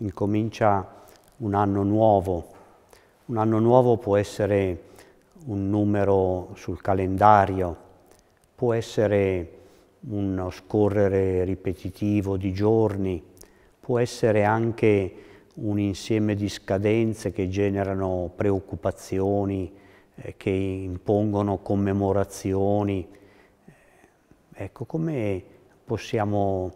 incomincia un anno nuovo. Un anno nuovo può essere un numero sul calendario, può essere uno scorrere ripetitivo di giorni, può essere anche un insieme di scadenze che generano preoccupazioni, eh, che impongono commemorazioni. Ecco, come possiamo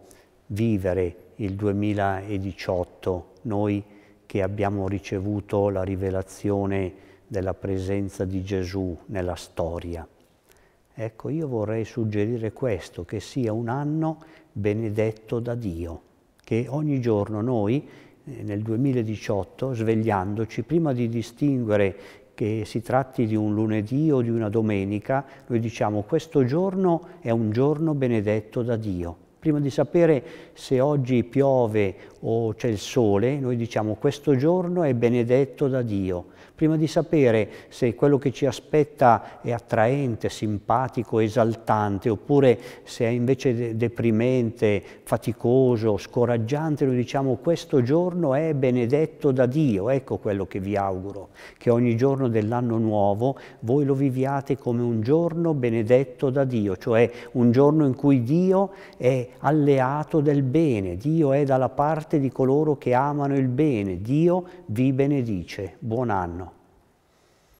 vivere il 2018, noi che abbiamo ricevuto la rivelazione della presenza di Gesù nella storia. Ecco, io vorrei suggerire questo, che sia un anno benedetto da Dio, che ogni giorno noi eh, nel 2018, svegliandoci, prima di distinguere che si tratti di un lunedì o di una domenica, noi diciamo questo giorno è un giorno benedetto da Dio, Prima di sapere se oggi piove o c'è il sole, noi diciamo questo giorno è benedetto da Dio. Prima di sapere se quello che ci aspetta è attraente, simpatico, esaltante, oppure se è invece deprimente, faticoso, scoraggiante, noi diciamo questo giorno è benedetto da Dio. Ecco quello che vi auguro, che ogni giorno dell'anno nuovo voi lo viviate come un giorno benedetto da Dio, cioè un giorno in cui Dio è benedetto alleato del bene, Dio è dalla parte di coloro che amano il bene, Dio vi benedice. Buon anno.